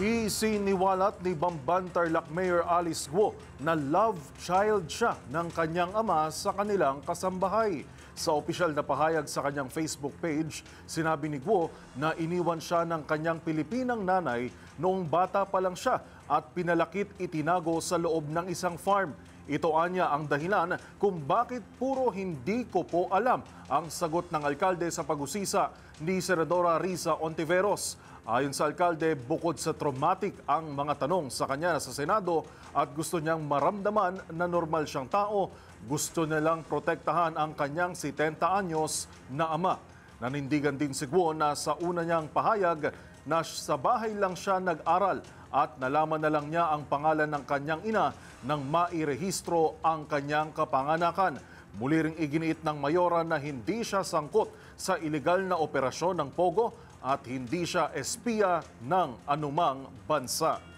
Isiniwalat ni Bamban Tarlac Mayor Alice Guo na love child siya ng kanyang ama sa kanilang kasambahay. Sa opisyal na pahayag sa kanyang Facebook page, sinabi ni Guo na iniwan siya ng kanyang Pilipinang nanay noong bata pa lang siya at pinalakit itinago sa loob ng isang farm. Ito anya ang dahilan kung bakit puro hindi ko po alam ang sagot ng alkalde sa pag-usisa ni Senadora Risa Ontiveros. Ayon sa alkalde, bukod sa traumatic ang mga tanong sa kanya sa Senado at gusto niyang maramdaman na normal siyang tao, gusto niya lang protektahan ang kanyang 70 anyos na ama. Nanindigan din si Guo na sa una niyang pahayag na sa bahay lang siya nag-aral at nalaman na lang niya ang pangalan ng kanyang ina nang mairehistro ang kanyang kapanganakan. Muli ring iginiit ng mayora na hindi siya sangkot sa ilegal na operasyon ng Pogo at hindi siya espiya ng anumang bansa.